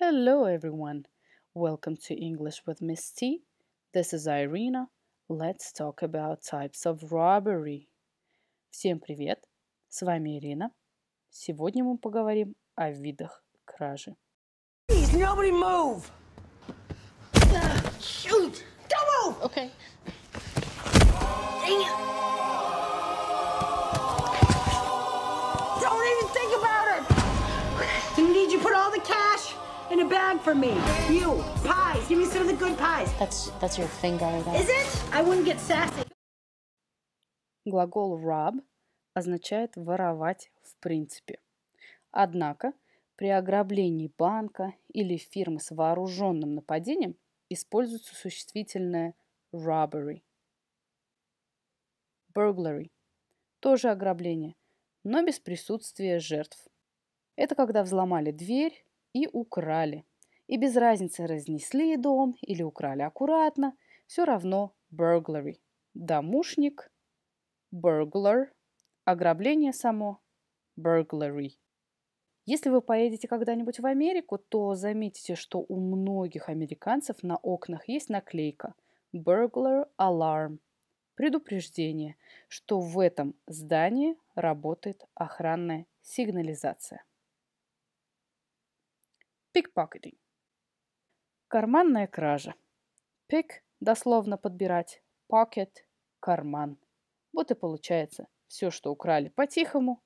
Hello everyone, welcome to English with Miss T. This is Irina. Let's talk about types of robbery. Всем привет, с вами Ирина. Сегодня мы поговорим о видах кражи. Please, nobody move! Shoot! Don't move! Okay. in a bag for me. You, pies. Give me some of the good pies. That's, that's your finger. That... Is it? I wouldn't get sassy. Глагол rob означает воровать в принципе. Однако при ограблении банка или фирмы с вооруженным нападением используется существительное robbery. Burglary – тоже ограбление, но без присутствия жертв. Это когда взломали дверь и украли. И без разницы, разнесли дом или украли аккуратно, все равно burglary. Домушник, burglar, ограбление само, burglary. Если вы поедете когда-нибудь в Америку, то заметите, что у многих американцев на окнах есть наклейка «Burglar Alarm» – предупреждение, что в этом здании работает охранная сигнализация. Пикпокетинг. Карманная кража. Пик – дословно подбирать. Pocket – карман. Вот и получается все, что украли по-тихому.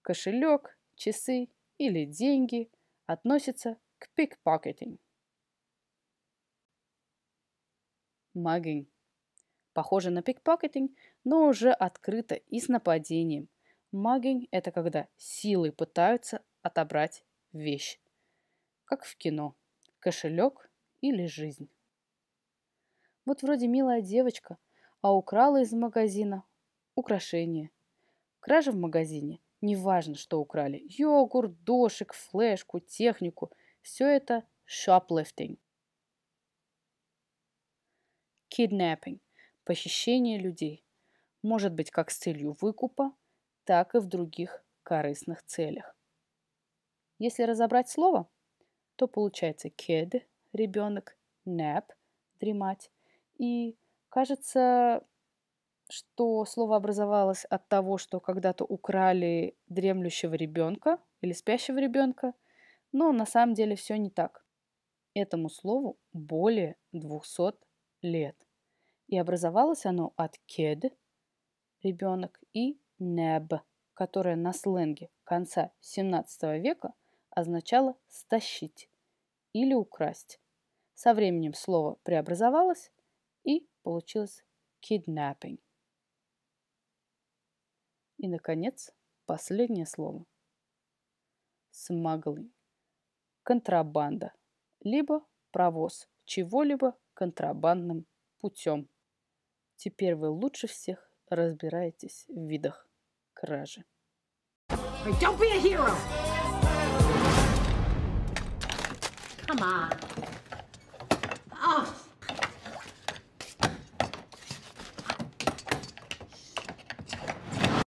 Кошелек, часы или деньги относится к пикпокетинг. Магинг. Похоже на пикпокетинг, но уже открыто и с нападением. маггинг это когда силы пытаются отобрать вещь как в кино. Кошелек или жизнь. Вот вроде милая девочка, а украла из магазина украшение. Кража в магазине, неважно, что украли, йогурт, дошик, флешку, технику, все это shoplifting. Kidnapping – похищение людей. Может быть как с целью выкупа, так и в других корыстных целях. Если разобрать слово – то получается kid – ребенок, nap – дремать. И кажется, что слово образовалось от того, что когда-то украли дремлющего ребенка или спящего ребенка, но на самом деле все не так. Этому слову более 200 лет. И образовалось оно от kid – ребенок и nab, которое на сленге конца 17 века – означало «стащить» или «украсть». Со временем слово преобразовалось и получилось «kidnapping». И, наконец, последнее слово. smuggling. Контрабанда. Либо провоз чего-либо контрабандным путем. Теперь вы лучше всех разбираетесь в видах кражи. don't be a hero! Come on.